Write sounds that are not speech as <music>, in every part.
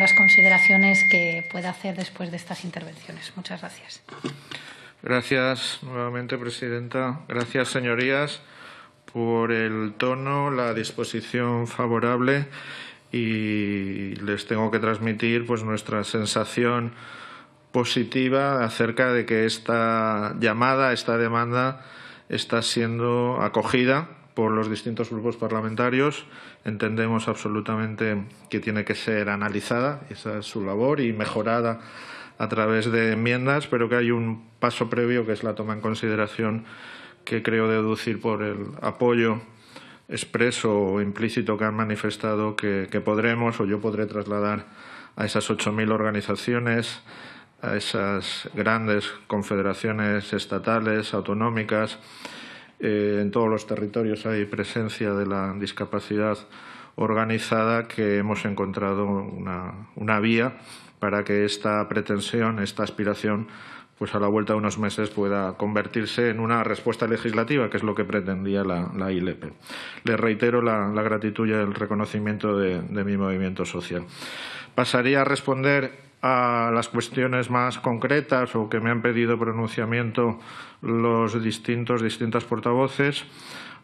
las consideraciones que pueda hacer después de estas intervenciones. Muchas gracias. Gracias nuevamente, Presidenta. Gracias, señorías, por el tono, la disposición favorable y les tengo que transmitir pues nuestra sensación positiva acerca de que esta llamada, esta demanda está siendo acogida por los distintos grupos parlamentarios. Entendemos absolutamente que tiene que ser analizada, esa es su labor, y mejorada a través de enmiendas, pero que hay un paso previo que es la toma en consideración que creo deducir por el apoyo expreso o implícito que han manifestado que, podremos o yo podré trasladar a esas 8.000 organizaciones, a esas grandes confederaciones estatales, autonómicas, eh, en todos los territorios hay presencia de la discapacidad organizada que hemos encontrado una, vía para que esta pretensión, esta aspiración, pues a la vuelta de unos meses pueda convertirse en una respuesta legislativa, que es lo que pretendía la, la Le reitero la, gratitud y el reconocimiento de mi movimiento social. Pasaría a responder a las cuestiones más concretas o que me han pedido pronunciamiento los distintos, distintas portavoces,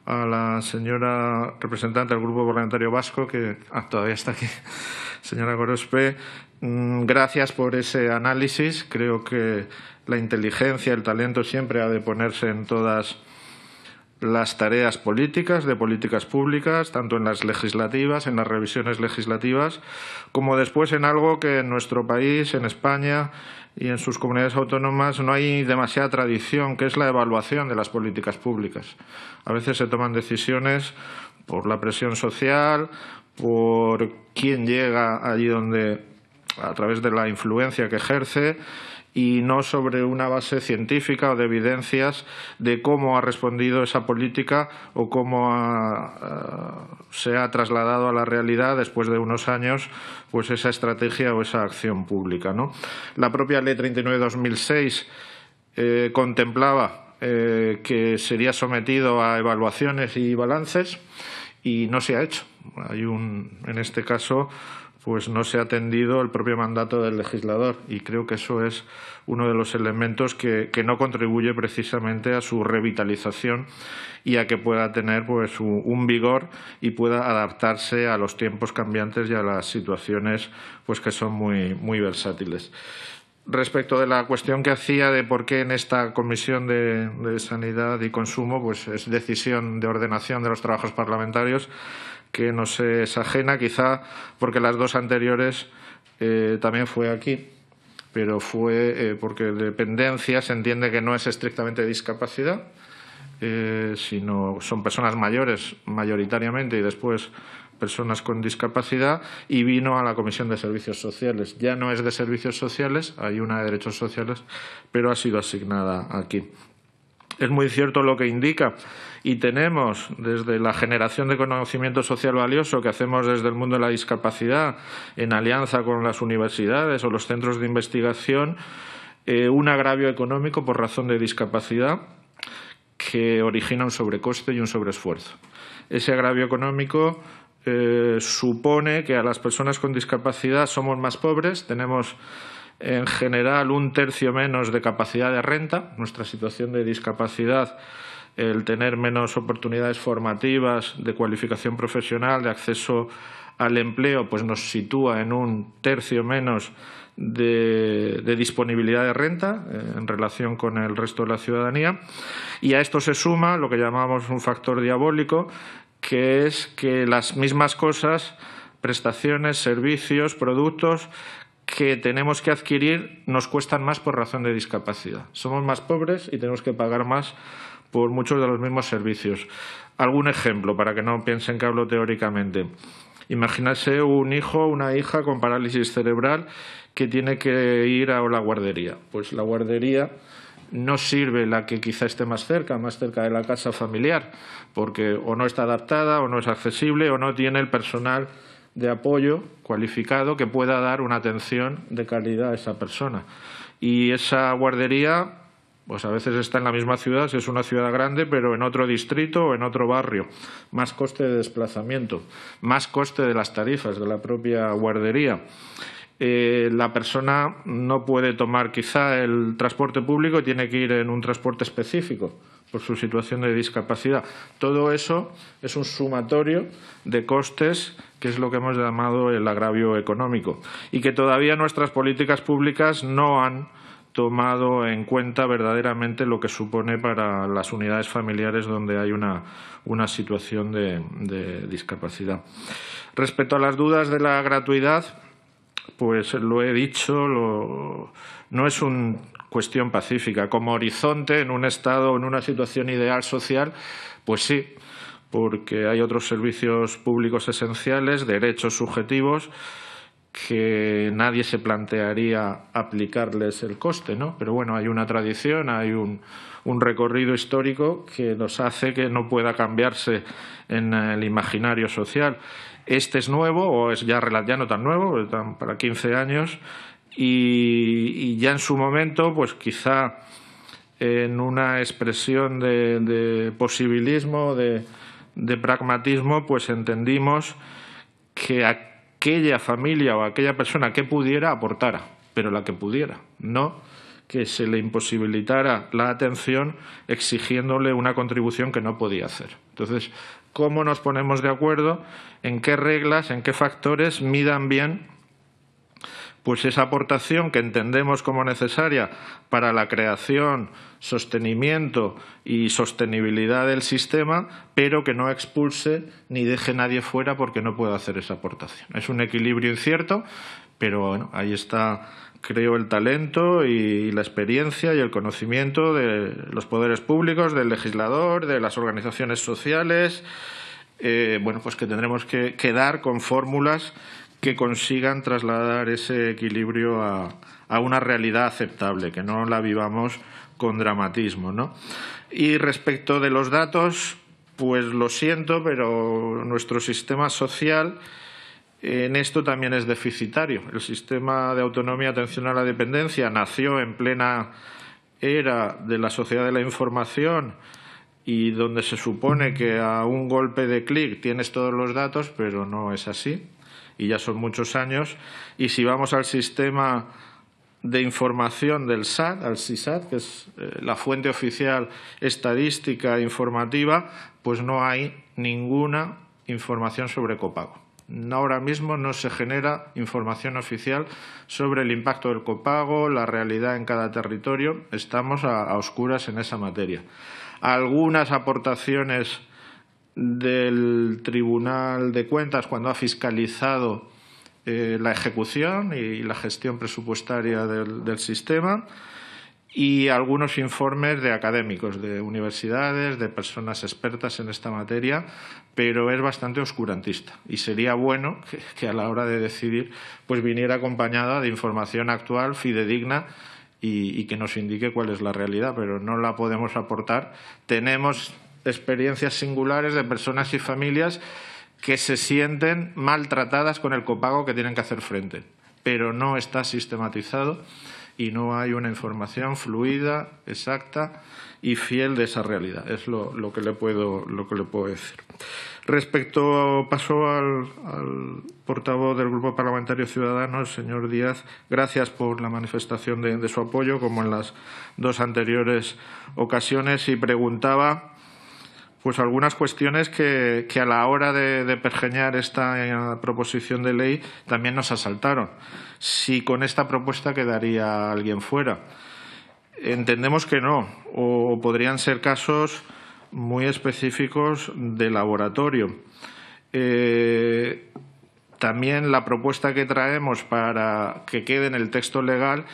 a la señora representante del Grupo Parlamentario Vasco, que ah, todavía está aquí, <laughs> señora Gorospe, mm, gracias por ese análisis. Creo que la inteligencia, el talento siempre ha de ponerse en todas las tareas políticas, de políticas públicas, tanto en las legislativas, en las revisiones legislativas, como después en algo que en nuestro país, en España y en sus comunidades autónomas no hay demasiada tradición, que es la evaluación de las políticas públicas. A veces se toman decisiones por la presión social, por quién llega allí donde, a través de la influencia que ejerce, y no sobre una base científica o de evidencias de cómo ha respondido esa política o cómo eh, se ha trasladado a la realidad después de unos años pues esa estrategia o esa acción pública. La propia Ley 39-2006 eh, contemplaba eh, que sería sometido a evaluaciones y balances y no se ha hecho. Hay un, en este caso, pues no se ha atendido el propio mandato del legislador y creo que eso es uno de los elementos que, no contribuye precisamente a su revitalización y a que pueda tener pues, un vigor y pueda adaptarse a los tiempos cambiantes y a las situaciones pues, que son muy, muy versátiles respecto de la cuestión que hacía de por qué en esta comisión de, sanidad y consumo pues es decisión de ordenación de los trabajos parlamentarios que no es ajena, quizá porque las dos anteriores eh, también fue aquí, pero fue eh, porque dependencia se entiende que no es estrictamente discapacidad, eh, sino son personas mayores mayoritariamente y después personas con discapacidad y vino a la Comisión de Servicios Sociales. Ya no es de Servicios Sociales, hay una de Derechos Sociales, pero ha sido asignada aquí. Es muy cierto lo que indica y tenemos desde la generación de conocimiento social valioso que hacemos desde el mundo de la discapacidad en alianza con las universidades o los centros de investigación eh, un agravio económico por razón de discapacidad que origina un sobrecoste y un sobreesfuerzo. Ese agravio económico eh, supone que a las personas con discapacidad somos más pobres, tenemos en general un tercio menos de capacidad de renta. Nuestra situación de discapacidad, el tener menos oportunidades formativas, de cualificación profesional, de acceso al empleo, pues nos sitúa en un tercio menos de, disponibilidad de renta eh, en relación con el resto de la ciudadanía. Y a esto se suma lo que llamamos un factor diabólico, que es que las mismas cosas prestaciones, servicios, productos que tenemos que adquirir nos cuestan más por razón de discapacidad. Somos más pobres y tenemos que pagar más por muchos de los mismos servicios. Algún ejemplo, para que no piensen que hablo teóricamente. Imagínense un hijo o una hija con parálisis cerebral que tiene que ir a la guardería. Pues la guardería no sirve la que quizá esté más cerca, más cerca de la casa familiar, porque o no está adaptada, o no es accesible, o no tiene el personal de apoyo cualificado que pueda dar una atención de calidad a esa persona. Y esa guardería, pues a veces está en la misma ciudad, si es una ciudad grande, pero en otro distrito o en otro barrio. Más coste de desplazamiento, más coste de las tarifas de la propia guardería. Eh, la persona no puede tomar quizá el transporte público, tiene que ir en un transporte específico por su situación de discapacidad. Todo eso es un sumatorio de costes, que es lo que hemos llamado el agravio económico, y que todavía nuestras políticas públicas no han tomado en cuenta verdaderamente lo que supone para las unidades familiares donde hay una, una situación de, discapacidad. Respecto a las dudas de la gratuidad, pues lo he dicho, no es un cuestión pacífica. Como horizonte, en un estado, en una situación ideal social, pues sí, porque hay otros servicios públicos esenciales, derechos subjetivos, que nadie se plantearía aplicarles el coste, ¿no? Pero bueno, hay una tradición, hay un, recorrido histórico que nos hace que no pueda cambiarse en el imaginario social. Este es nuevo, o es ya, ya no tan nuevo, para 15 años, y, ya en su momento, pues quizá en una expresión de, posibilismo, de, pragmatismo, pues entendimos que aquella familia o aquella persona que pudiera aportara, pero la que pudiera, no que se le imposibilitara la atención exigiéndole una contribución que no podía hacer. Entonces, ¿cómo nos ponemos de acuerdo? ¿En qué reglas, en qué factores midan bien pues esa aportación que entendemos como necesaria para la creación, sostenimiento y sostenibilidad del sistema, pero que no expulse ni deje nadie fuera porque no puede hacer esa aportación. Es un equilibrio incierto, pero bueno, ahí está creo el talento y la experiencia y el conocimiento de los poderes públicos, del legislador, de las organizaciones sociales, eh, bueno, pues que tendremos que quedar con fórmulas que consigan trasladar ese equilibrio a, una realidad aceptable, que no la vivamos con dramatismo. ¿no? Y respecto de los datos, pues lo siento, pero nuestro sistema social en esto también es deficitario. El sistema de autonomía, atención a la dependencia nació en plena era de la sociedad de la información y donde se supone que a un golpe de clic tienes todos los datos, pero no es así y ya son muchos años. Y si vamos al sistema de información del SAT, al CISAT, que es eh, la fuente oficial estadística e informativa, pues no hay ninguna información sobre copago. Ahora mismo no se genera información oficial sobre el impacto del copago, la realidad en cada territorio. Estamos a oscuras en esa materia. Algunas aportaciones del Tribunal de Cuentas cuando ha fiscalizado eh, la ejecución y la gestión presupuestaria del, sistema y algunos informes de académicos, de universidades, de personas expertas en esta materia, pero es bastante oscurantista y sería bueno que, a la hora de decidir pues viniera acompañada de información actual, fidedigna y que nos indique cuál es la realidad, pero no la podemos aportar. Tenemos experiencias singulares de personas y familias que se sienten maltratadas con el copago que tienen que hacer frente, pero no está sistematizado y no hay una información fluida, exacta y fiel de esa realidad. Es lo, que, le puedo, lo que le puedo decir. Respecto, paso al, portavoz del Grupo Parlamentario Ciudadano, el señor Díaz. Gracias por la manifestación de su apoyo, como en las dos anteriores ocasiones, y preguntaba pues algunas cuestiones que, a la hora de, pergeñar esta eh, proposición de ley también nos asaltaron. Si con esta propuesta quedaría alguien fuera. Entendemos que no, o podrían ser casos muy específicos de laboratorio. Eh, también la propuesta que traemos para que quede en el texto legal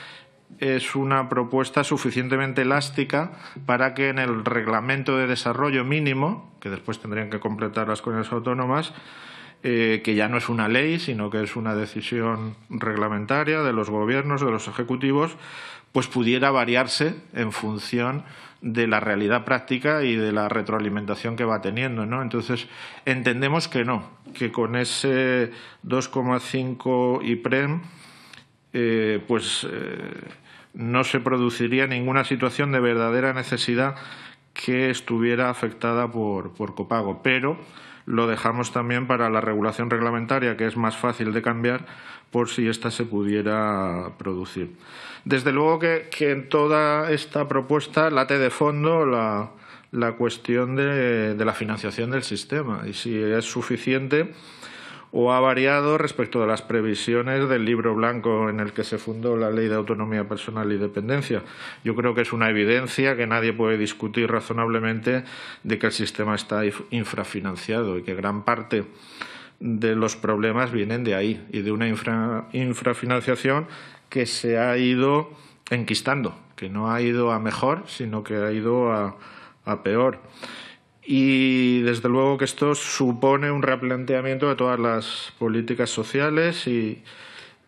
es una propuesta suficientemente elástica para que en el reglamento de desarrollo mínimo, que después tendrían que completar las comunidades autónomas, eh, que ya no es una ley, sino que es una decisión reglamentaria de los gobiernos, de los ejecutivos, pues pudiera variarse en función de la realidad práctica y de la retroalimentación que va teniendo. ¿no? Entonces, entendemos que no, que con ese 2,5 IPREM, eh, pues eh, no se produciría ninguna situación de verdadera necesidad que estuviera afectada por, por copago. Pero lo dejamos también para la regulación reglamentaria, que es más fácil de cambiar por si esta se pudiera producir. Desde luego que, en toda esta propuesta late de fondo la, la cuestión de, la financiación del sistema y si es suficiente o ha variado respecto de las previsiones del libro blanco en el que se fundó la Ley de Autonomía Personal y Dependencia. Yo creo que es una evidencia que nadie puede discutir razonablemente de que el sistema está infrafinanciado y que gran parte de los problemas vienen de ahí y de una infrafinanciación que se ha ido enquistando, que no ha ido a mejor, sino que ha ido a peor. Y desde luego que esto supone un replanteamiento de todas las políticas sociales y,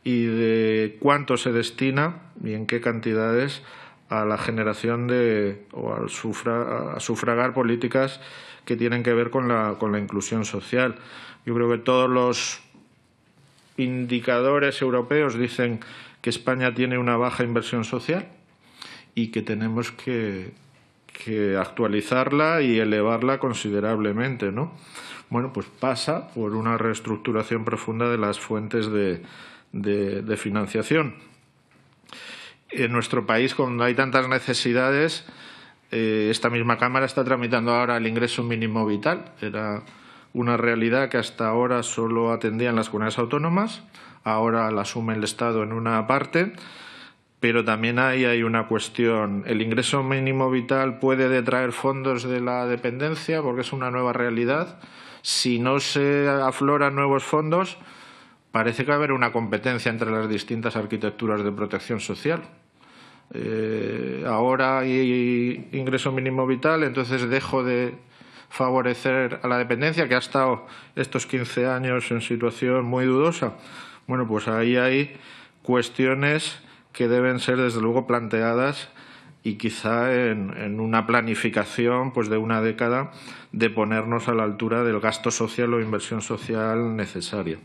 de cuánto se destina y en qué cantidades a la generación de o a sufragar políticas que tienen que ver con la, con la inclusión social. Yo creo que todos los indicadores europeos dicen que España tiene una baja inversión social y que tenemos que, que actualizarla y elevarla considerablemente, ¿no? Bueno, pues pasa por una reestructuración profunda de las fuentes de, financiación. En nuestro país, cuando hay tantas necesidades, eh, esta misma Cámara está tramitando ahora el ingreso mínimo vital. Era una realidad que hasta ahora solo atendían las comunidades autónomas, ahora la asume el Estado en una parte pero también ahí hay una cuestión. El ingreso mínimo vital puede detraer fondos de la dependencia porque es una nueva realidad. Si no se afloran nuevos fondos, parece que va a haber una competencia entre las distintas arquitecturas de protección social. Eh, ahora hay ingreso mínimo vital, entonces dejo de favorecer a la dependencia, que ha estado estos 15 años en situación muy dudosa. Bueno, pues ahí hay cuestiones que deben ser desde luego planteadas y quizá en, una planificación pues de una década de ponernos a la altura del gasto social o inversión social necesaria.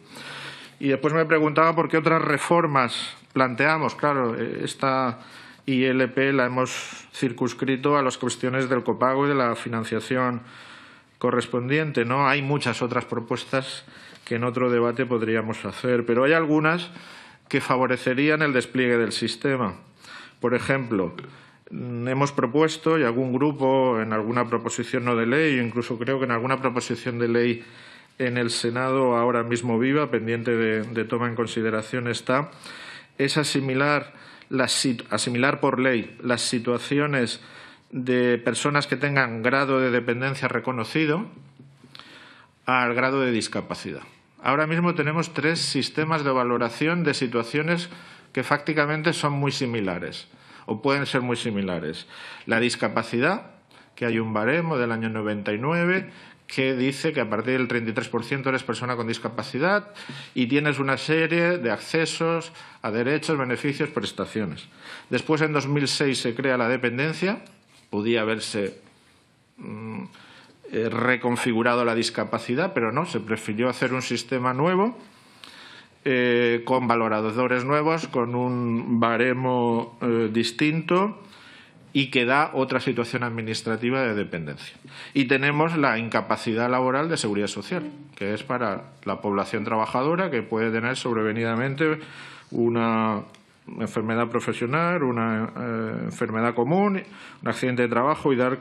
Y después me preguntaba por qué otras reformas planteamos. Claro, eh, esta ILP la hemos circunscrito a las cuestiones del copago y de la financiación correspondiente. ¿no? Hay muchas otras propuestas que en otro debate podríamos hacer, pero hay algunas que favorecerían el despliegue del sistema. Por ejemplo, hemos propuesto, y algún grupo en alguna proposición no de ley, incluso creo que en alguna proposición de ley en el Senado ahora mismo viva, pendiente de, toma en consideración está, es asimilar por ley las situaciones de personas que tengan grado de dependencia reconocido al grado de discapacidad. Ahora mismo tenemos tres sistemas de valoración de situaciones que prácticamente son muy similares o pueden ser muy similares. La discapacidad, que hay un baremo del año 99 que dice que a partir del 33% eres persona con discapacidad y tienes una serie de accesos a derechos, beneficios, prestaciones. Después, en 2006, se crea la dependencia. Podía verse... Mm, eh, reconfigurado la discapacidad, pero no, se prefirió hacer un sistema nuevo eh, con valoradores nuevos, con un baremo eh, distinto y que da otra situación administrativa de dependencia. Y tenemos la incapacidad laboral de seguridad social, que es para la población trabajadora que puede tener sobrevenidamente una enfermedad profesional, una enfermedad común, un accidente de trabajo y dar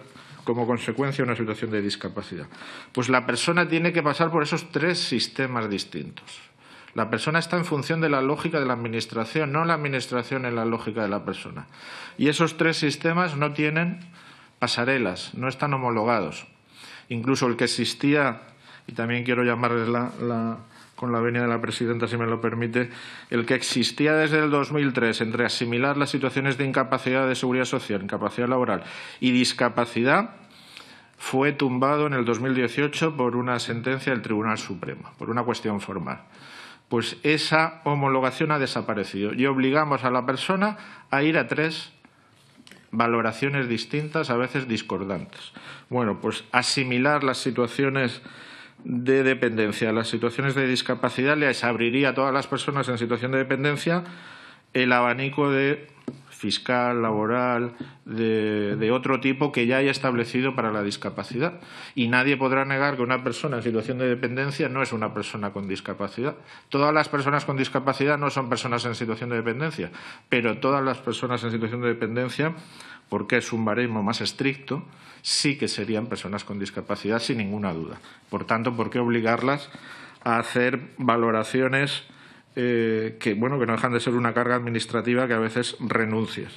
como consecuencia una situación de discapacidad? Pues la persona tiene que pasar por esos tres sistemas distintos. La persona está en función de la lógica de la Administración, no la Administración en la lógica de la persona. Y esos tres sistemas no tienen pasarelas, no están homologados. Incluso el que existía, y también quiero llamarles la, la con la venida de la presidenta, si me lo permite, el que existía desde el 2003 entre asimilar las situaciones de incapacidad de seguridad social, incapacidad laboral y discapacidad, fue tumbado en el 2018 por una sentencia del Tribunal Supremo, por una cuestión formal. Pues esa homologación ha desaparecido y obligamos a la persona a ir a tres valoraciones distintas, a veces discordantes. Bueno, pues asimilar las situaciones de dependencia. Las situaciones de discapacidad les abriría a todas las personas en situación de dependencia el abanico de fiscal, laboral, de, de, otro tipo que ya haya establecido para la discapacidad. Y nadie podrá negar que una persona en situación de dependencia no es una persona con discapacidad. Todas las personas con discapacidad no son personas en situación de dependencia, pero todas las personas en situación de dependencia porque es un baremo más estricto, sí que serían personas con discapacidad sin ninguna duda. Por tanto, ¿por qué obligarlas a hacer valoraciones eh, que, bueno, que no dejan de ser una carga administrativa que a veces renuncias?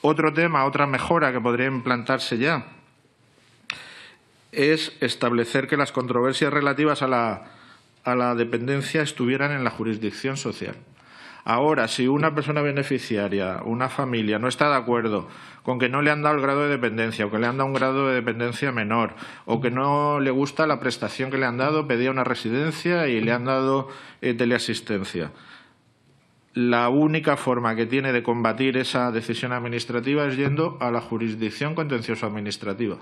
Otro tema, otra mejora que podría implantarse ya es establecer que las controversias relativas a la dependencia estuvieran en la jurisdicción social. Ahora, si una persona beneficiaria, una familia, no está de acuerdo con que no le han dado el grado de dependencia o que le han dado un grado de dependencia menor o que no le gusta la prestación que le han dado, pedía una residencia y le han dado eh, teleasistencia la única forma que tiene de combatir esa decisión administrativa es yendo a la jurisdicción contencioso-administrativa.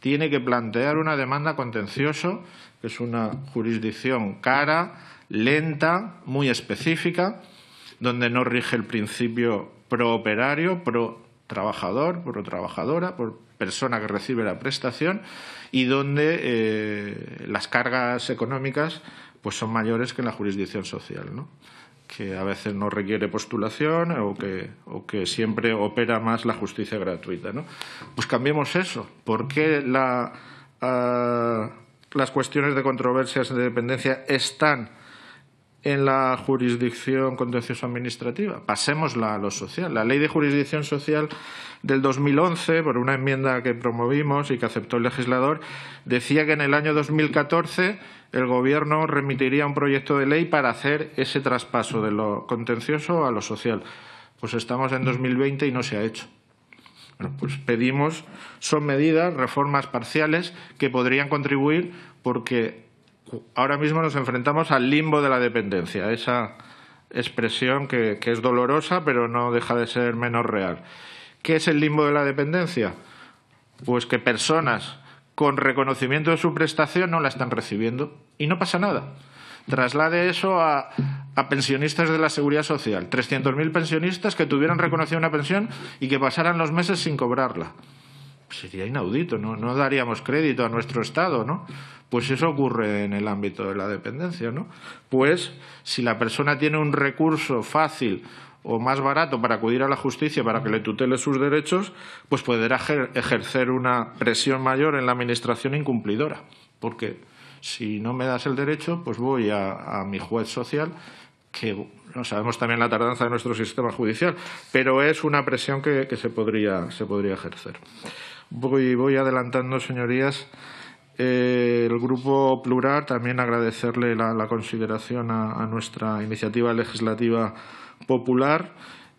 Tiene que plantear una demanda contencioso, que es una jurisdicción cara, lenta, muy específica, donde no rige el principio pro operario, pro trabajador, pro trabajadora, por persona que recibe la prestación y donde eh, las cargas económicas pues son mayores que en la jurisdicción social, ¿no? que a veces no requiere postulación o que, siempre opera más la justicia gratuita. Pues cambiemos eso. ¿Por qué ah, las cuestiones de controversias de dependencia están en la jurisdicción contencioso administrativa. Pasemos a lo social. La Ley de Jurisdicción Social del 2011, por una enmienda que promovimos y que aceptó el legislador, decía que en el año 2014 el Gobierno remitiría un proyecto de ley para hacer ese traspaso de lo contencioso a lo social. Pues estamos en 2020 y no se ha hecho. pues pedimos, son medidas, reformas parciales que podrían contribuir porque ahora mismo nos enfrentamos al limbo de la dependencia, esa expresión que, es dolorosa pero no deja de ser menos real. ¿Qué es el limbo de la dependencia? Pues que personas con reconocimiento de su prestación no la están recibiendo y no pasa nada. Traslade eso a, pensionistas de la Seguridad Social, 300.000 pensionistas que tuvieran reconocido una pensión y que pasaran los meses sin cobrarla sería inaudito, ¿no? daríamos crédito a nuestro Estado, ¿no? Pues eso ocurre en el ámbito de la dependencia, ¿no? Pues si la persona tiene un recurso fácil o más barato para acudir a la justicia para que le tutele sus derechos, pues podrá ejercer una presión mayor en la administración incumplidora, porque si no me das el derecho, pues voy a, mi juez social que no sabemos también la tardanza de nuestro sistema judicial, pero es una presión que, se podría ejercer. Voy, voy adelantando, señorías. Eh, el Grupo Plural también agradecerle la, consideración a, nuestra iniciativa legislativa popular.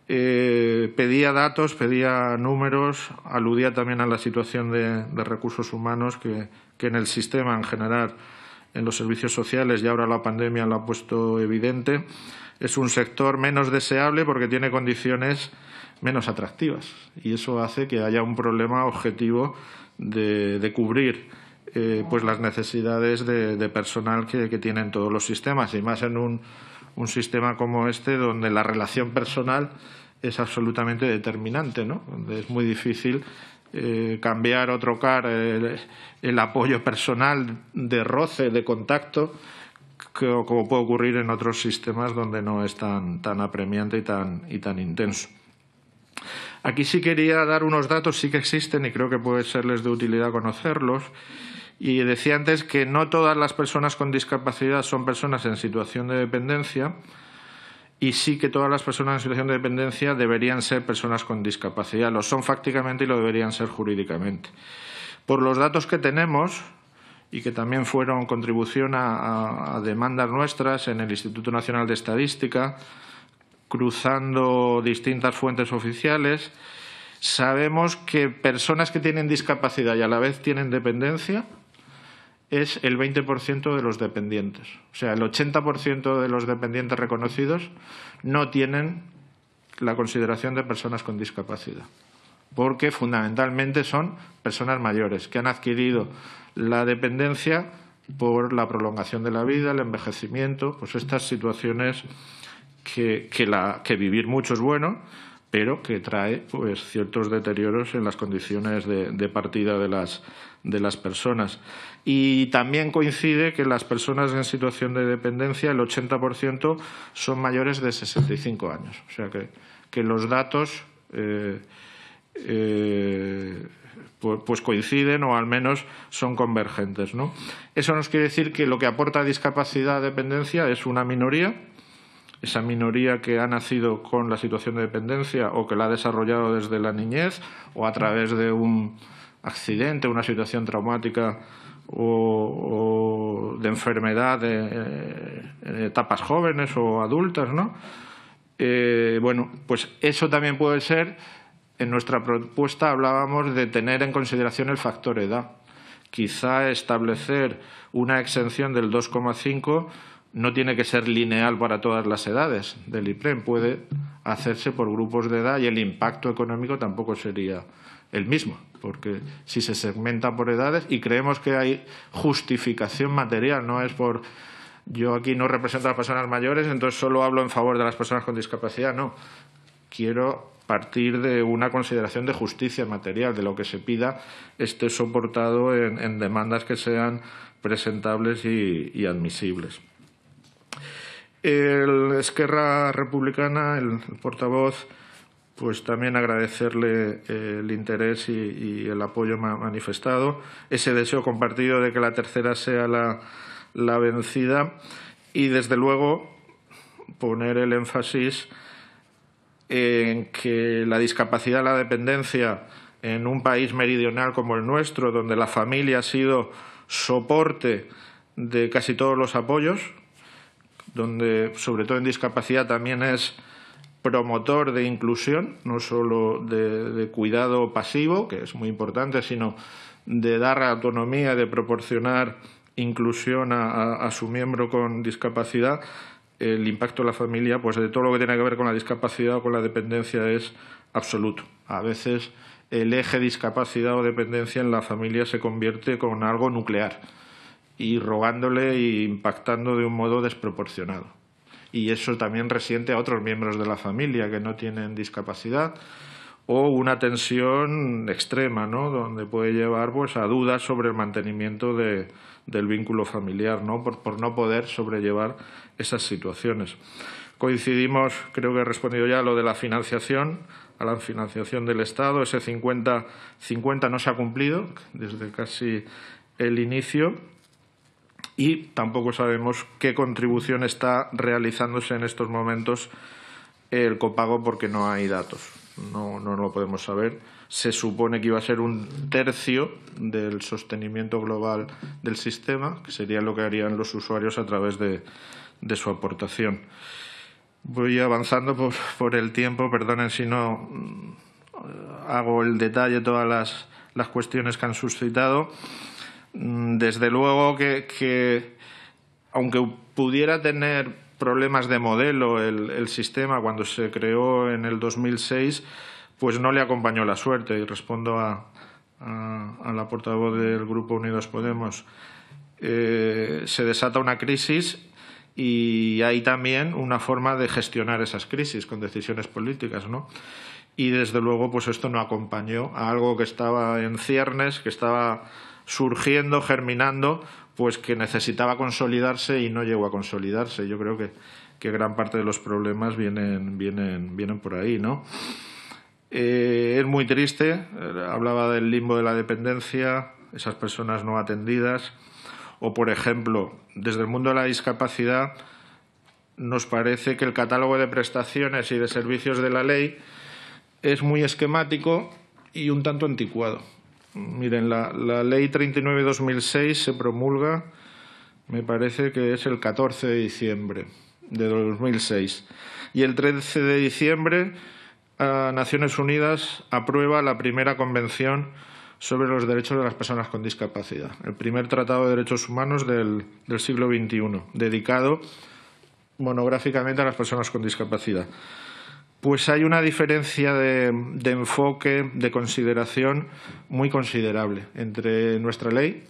Eh, pedía datos, pedía números, aludía también a la situación de, recursos humanos que, que, en el sistema en general, en los servicios sociales y ahora la pandemia lo ha puesto evidente. Es un sector menos deseable porque tiene condiciones menos atractivas y eso hace que haya un problema objetivo de, cubrir eh, pues las necesidades de, personal que, tienen todos los sistemas y más en un, sistema como este donde la relación personal es absolutamente determinante, ¿no? donde es muy difícil eh, cambiar o trocar eh, el, el, apoyo personal de roce, de contacto, como puede ocurrir en otros sistemas donde no es tan, tan apremiante y tan, y tan intenso. Aquí sí quería dar unos datos, sí que existen y creo que puede serles de utilidad conocerlos. Y decía antes que no todas las personas con discapacidad son personas en situación de dependencia y sí que todas las personas en situación de dependencia deberían ser personas con discapacidad. Lo son fácticamente y lo deberían ser jurídicamente. Por los datos que tenemos y que también fueron contribución a demandas nuestras en el Instituto Nacional de Estadística, cruzando distintas fuentes oficiales, sabemos que personas que tienen discapacidad y a la vez tienen dependencia es el 20% de los dependientes. O sea, el 80% de los dependientes reconocidos no tienen la consideración de personas con discapacidad, porque fundamentalmente son personas mayores que han adquirido la dependencia por la prolongación de la vida, el envejecimiento, pues estas situaciones que, vivir mucho es bueno, pero que trae pues, ciertos deterioros en las condiciones de, partida de las, personas. Y también coincide que las personas en situación de dependencia, el 80% son mayores de 65 años. O sea que, los datos eh, eh, pues, pues, coinciden o al menos son convergentes. ¿no? Eso nos quiere decir que lo que aporta discapacidad a dependencia es una minoría esa minoría que ha nacido con la situación de dependencia o que la ha desarrollado desde la niñez o a través de un accidente, una situación traumática o, de enfermedad eh, eh, en, etapas jóvenes o adultas, ¿no? Eh, bueno, pues eso también puede ser, en nuestra propuesta hablábamos de tener en consideración el factor edad. Quizá establecer una exención del 2,5 no tiene que ser lineal para todas las edades del IPREM, puede hacerse por grupos de edad y el impacto económico tampoco sería el mismo, porque si se segmenta por edades y creemos que hay justificación material, no es por yo aquí no represento a las personas mayores, entonces solo hablo en favor de las personas con discapacidad, no. Quiero partir de una consideración de justicia material, de lo que se pida esté soportado en, demandas que sean presentables y admisibles. El Esquerra Republicana, el portavoz, pues también agradecerle eh, el interés y, el apoyo manifestado, ese deseo compartido de que la tercera sea la vencida y, desde luego, poner el énfasis en que la discapacidad, la dependencia, en un país meridional como el nuestro, donde la familia ha sido soporte de casi todos los apoyos, donde sobre todo en discapacidad también es promotor de inclusión, no solo de, cuidado pasivo, que es muy importante, sino de dar autonomía, de proporcionar inclusión a, su miembro con discapacidad, el impacto en la familia, pues de todo lo que tiene que ver con la discapacidad o con la dependencia es absoluto. A veces el eje discapacidad o dependencia en la familia se convierte con algo nuclear y rogándole e impactando de un modo desproporcionado. Y eso también resiente a otros miembros de la familia que no tienen discapacidad o una tensión extrema, ¿no? donde puede llevar pues, a dudas sobre el mantenimiento de, del vínculo familiar, ¿no? Por, por no poder sobrellevar esas situaciones. Coincidimos, creo que he respondido ya, a lo de la financiación, a la financiación del Estado. Ese 50-50 no se ha cumplido desde casi el inicio y tampoco sabemos qué contribución está realizándose en estos momentos el copago porque no hay datos. No, lo podemos saber. Se supone que iba a ser un tercio del sostenimiento global del sistema, que sería lo que harían los usuarios a través de, de su aportación. Voy avanzando por, por el tiempo, perdonen si no mm, hago el detalle todas las, las cuestiones que han suscitado. Mm, desde luego que, aunque pudiera tener problemas de modelo el, sistema cuando se creó en el 2006, pues no le acompañó la suerte. Y respondo a, la portavoz del Grupo Unidos Podemos. Eh, se desata una crisis y hay también una forma de gestionar esas crisis con decisiones políticas, ¿no? Y desde luego, pues esto no acompañó a algo que estaba en ciernes, que estaba surgiendo, germinando, pues que necesitaba consolidarse y no llegó a consolidarse. Yo creo que, gran parte de los problemas vienen, vienen, vienen por ahí, ¿no? Eh, es muy triste, eh, hablaba del limbo de la dependencia, esas personas no atendidas, o por ejemplo, desde el mundo de la discapacidad nos parece que el catálogo de prestaciones y de servicios de la ley es muy esquemático y un tanto anticuado. Miren, la, ley 39-2006 se promulga, me parece que es el 14 de diciembre de 2006. Y el 13 de diciembre, Naciones Unidas aprueba la primera convención sobre los derechos de las personas con discapacidad, el primer tratado de derechos humanos del, del siglo XXI, dedicado monográficamente a las personas con discapacidad pues hay una diferencia de, enfoque, de consideración muy considerable entre nuestra ley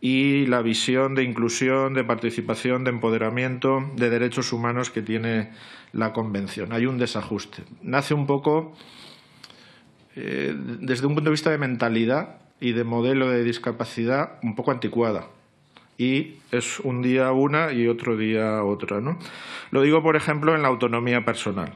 y la visión de inclusión, de participación, de empoderamiento, de derechos humanos que tiene la Convención. Hay un desajuste. Nace un poco eh, desde un punto de vista de mentalidad y de modelo de discapacidad un poco anticuada y es un día una y otro día otra. Lo digo, por ejemplo, en la autonomía personal.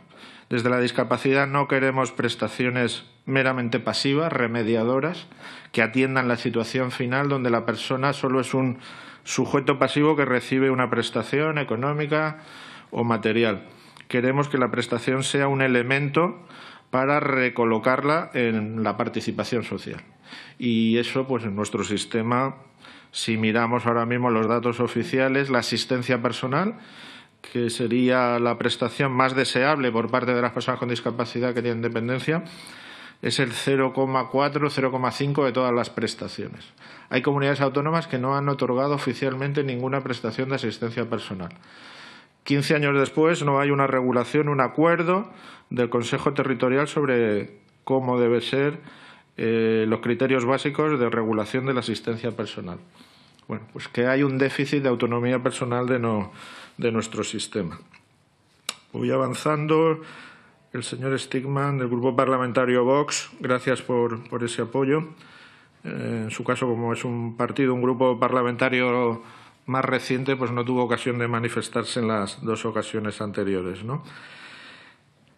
Desde la discapacidad no queremos prestaciones meramente pasivas, remediadoras, que atiendan la situación final donde la persona solo es un sujeto pasivo que recibe una prestación económica o material. Queremos que la prestación sea un elemento para recolocarla en la participación social. Y eso, pues en nuestro sistema, si miramos ahora mismo los datos oficiales, la asistencia personal que sería la prestación más deseable por parte de las personas con discapacidad que tienen dependencia, es el 0,4-0,5 de todas las prestaciones. Hay comunidades autónomas que no han otorgado oficialmente ninguna prestación de asistencia personal. 15 años después no hay una regulación, un acuerdo del Consejo Territorial sobre cómo deben ser eh, los criterios básicos de regulación de la asistencia personal. Bueno, pues que hay un déficit de autonomía personal de, no, de nuestro sistema. Voy avanzando. El señor Stigman, del Grupo Parlamentario Vox, gracias por, ese apoyo. Eh, en su caso, como es un partido, un grupo parlamentario más reciente, pues no tuvo ocasión de manifestarse en las dos ocasiones anteriores.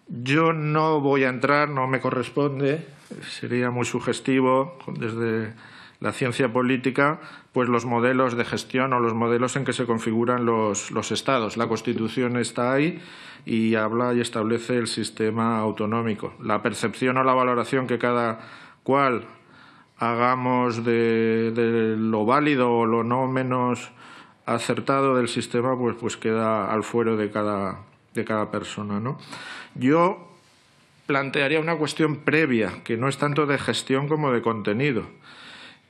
Yo no voy a entrar, no me corresponde, sería muy sugestivo desde la ciencia política, pues los modelos de gestión o los modelos en que se configuran los, los estados. La Constitución está ahí y habla y establece el sistema autonómico. La percepción o la valoración que cada cual hagamos de, lo válido o lo no menos acertado del sistema, pues, pues queda al fuero de cada, de cada persona. Yo plantearía una cuestión previa, que no es tanto de gestión como de contenido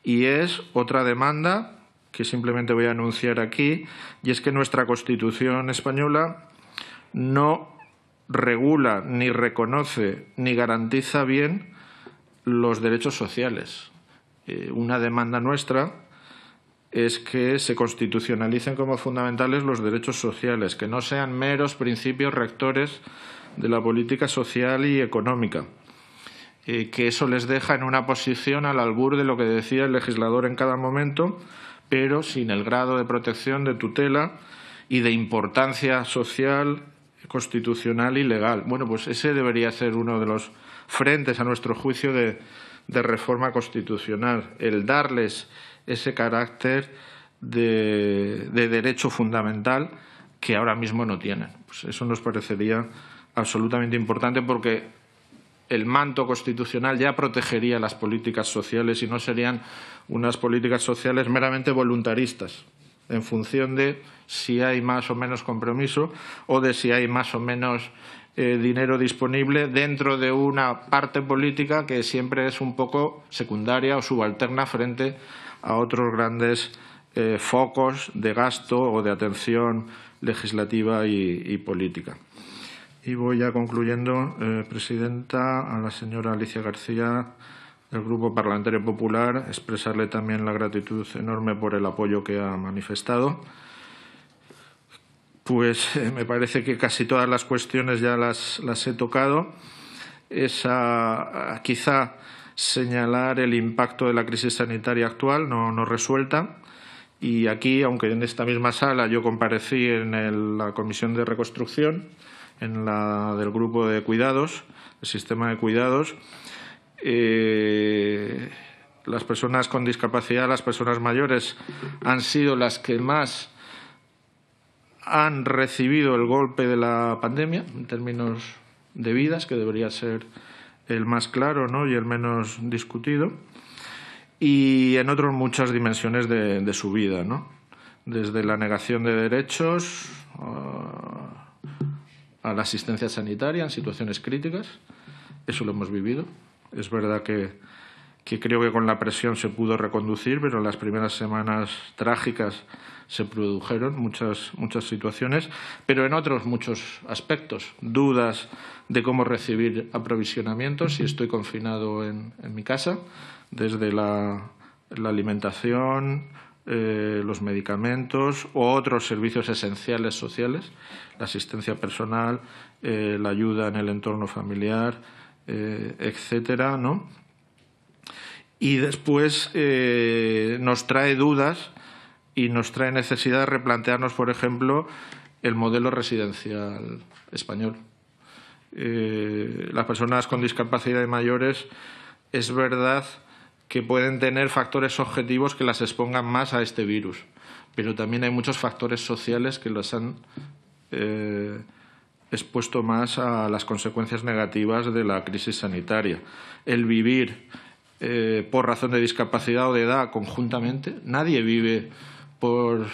y es otra demanda que simplemente voy a anunciar aquí, y es que nuestra Constitución española no regula, ni reconoce, ni garantiza bien los derechos sociales. Eh, una demanda nuestra es que se constitucionalicen como fundamentales los derechos sociales, que no sean meros principios rectores de la política social y económica que eso les deja en una posición al albur de lo que decía el legislador en cada momento, pero sin el grado de protección, de tutela y de importancia social, constitucional y legal. Bueno, pues ese debería ser uno de los frentes, a nuestro juicio, de, reforma constitucional, el darles ese carácter de, de, derecho fundamental que ahora mismo no tienen. Pues eso nos parecería absolutamente importante porque el manto constitucional ya protegería las políticas sociales y no serían unas políticas sociales meramente voluntaristas en función de si hay más o menos compromiso o de si hay más o menos eh, dinero disponible dentro de una parte política que siempre es un poco secundaria o subalterna frente a otros grandes eh, focos de gasto o de atención legislativa y política. Y voy ya concluyendo, eh, Presidenta, a la señora Alicia García del Grupo Parlamentario Popular, expresarle también la gratitud enorme por el apoyo que ha manifestado. Pues eh, me parece que casi todas las cuestiones ya las, las he tocado. Es quizá señalar el impacto de la crisis sanitaria actual no, resuelta. Y aquí, aunque en esta misma sala yo comparecí en la Comisión de Reconstrucción, en la del grupo de cuidados, el sistema de cuidados. Eh, las personas con discapacidad, las personas mayores, han sido las que más han recibido el golpe de la pandemia en términos de vidas, que debería ser el más claro ¿no? y el menos discutido, y en otras muchas dimensiones de, de su vida, ¿no? desde la negación de derechos ah, a la asistencia sanitaria en situaciones críticas. Eso lo hemos vivido. Es verdad que, creo que con la presión se pudo reconducir, pero en las primeras semanas trágicas se produjeron muchas, muchas situaciones, pero en otros muchos aspectos, dudas de cómo recibir aprovisionamientos, si estoy confinado en, mi casa, desde la alimentación, eh, los medicamentos u otros servicios esenciales sociales, la asistencia personal, eh, la ayuda en el entorno familiar, eh, etcétera, ¿no? Y después nos trae dudas y nos trae necesidad de replantearnos, por ejemplo, el modelo residencial español. las personas con discapacidad mayores es verdad que pueden tener factores objetivos que las expongan más a este virus, pero también hay muchos factores sociales que las han eh, expuesto más a las consecuencias negativas de la crisis sanitaria. El vivir eh, por razón de discapacidad o de edad conjuntamente, nadie vive por eh,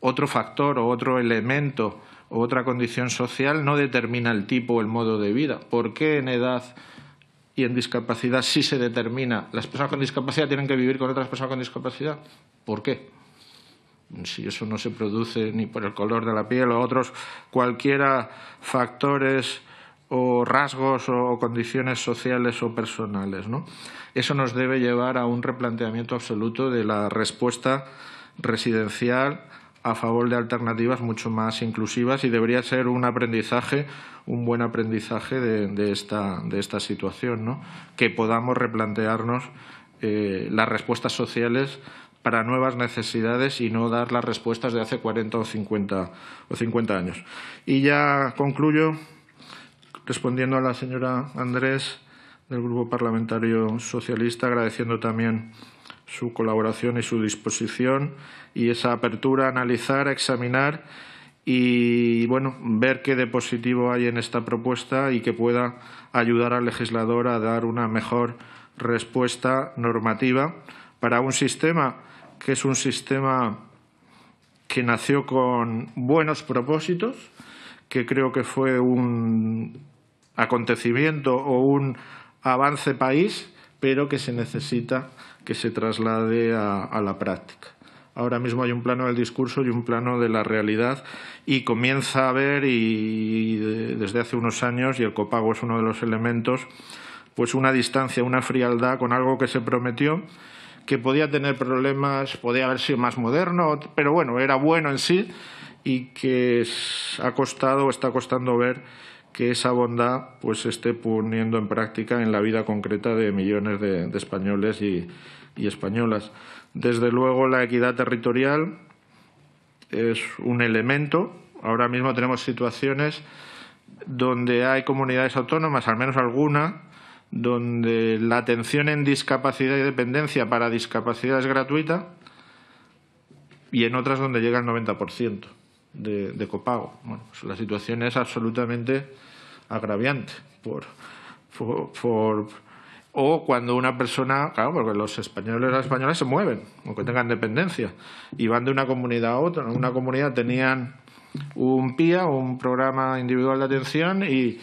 otro factor o otro elemento o otra condición social, no determina el tipo o el modo de vida. ¿Por qué en edad y en discapacidad sí se determina, las personas con discapacidad tienen que vivir con otras personas con discapacidad. ¿Por qué? Si eso no se produce ni por el color de la piel o otros, cualquiera factores o rasgos o condiciones sociales o personales. ¿no? Eso nos debe llevar a un replanteamiento absoluto de la respuesta residencial a favor de alternativas mucho más inclusivas y debería ser un aprendizaje, un buen aprendizaje de, esta, de esta, situación, ¿no? que podamos replantearnos eh, las respuestas sociales para nuevas necesidades y no dar las respuestas de hace 40 o 50, o 50 años. Y ya concluyo respondiendo a la señora Andrés del Grupo Parlamentario Socialista, agradeciendo también su colaboración y su disposición y esa apertura a analizar, a examinar y bueno, ver qué de positivo hay en esta propuesta y que pueda ayudar al legislador a dar una mejor respuesta normativa para un sistema que es un sistema que nació con buenos propósitos, que creo que fue un acontecimiento o un avance país, pero que se necesita que se traslade a, la práctica. Ahora mismo hay un plano del discurso y un plano de la realidad y comienza a ver, y desde hace unos años, y el copago es uno de los elementos, pues una distancia, una frialdad con algo que se prometió, que podía tener problemas, podía haber sido más moderno, pero bueno, era bueno en sí y que ha costado o está costando ver que esa bondad pues se esté poniendo en práctica en la vida concreta de millones de, de españoles y, y españolas. Desde luego, la equidad territorial es un elemento. Ahora mismo tenemos situaciones donde hay comunidades autónomas, al menos alguna, donde la atención en discapacidad y dependencia para discapacidad es gratuita y en otras donde llega el 90% de, copago. Bueno, pues la situación es absolutamente agraviante por, por o cuando una persona, claro, porque los españoles o las españolas se mueven, aunque tengan dependencia, y van de una comunidad a otra. En una comunidad tenían un PIA, un programa individual de atención, y,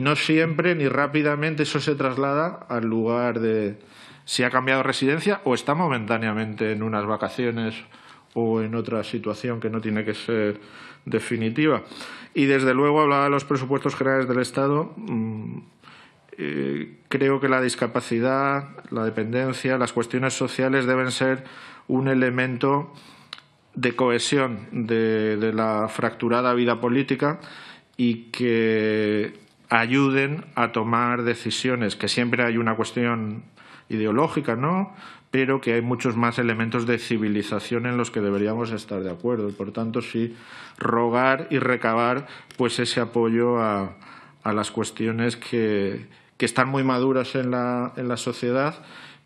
no siempre ni rápidamente eso se traslada al lugar de si ha cambiado residencia o está momentáneamente en unas vacaciones o en otra situación que no tiene que ser definitiva. Y desde luego hablaba de los presupuestos generales del Estado. Mm, eh, creo que la discapacidad, la dependencia, las cuestiones sociales deben ser un elemento de cohesión de, la fracturada vida política y que ayuden a tomar decisiones, que siempre hay una cuestión ideológica, ¿no? Pero que hay muchos más elementos de civilización en los que deberíamos estar de acuerdo. Y por tanto, sí, rogar y recabar pues ese apoyo a las cuestiones que, que están muy maduras en la, en la sociedad,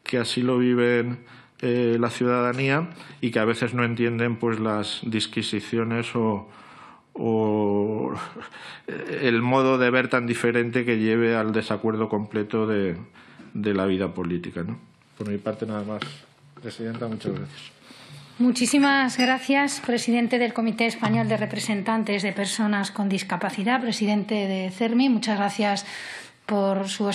que así lo viven eh, la ciudadanía y que a veces no entienden pues las disquisiciones o, el modo de ver tan diferente que lleve al desacuerdo completo de, la vida política. ¿no? Por mi parte, nada más. Presidenta, muchas gracias. Muchísimas gracias, presidente del Comité Español de Representantes de Personas con Discapacidad, presidente de CERMI. Muchas gracias por su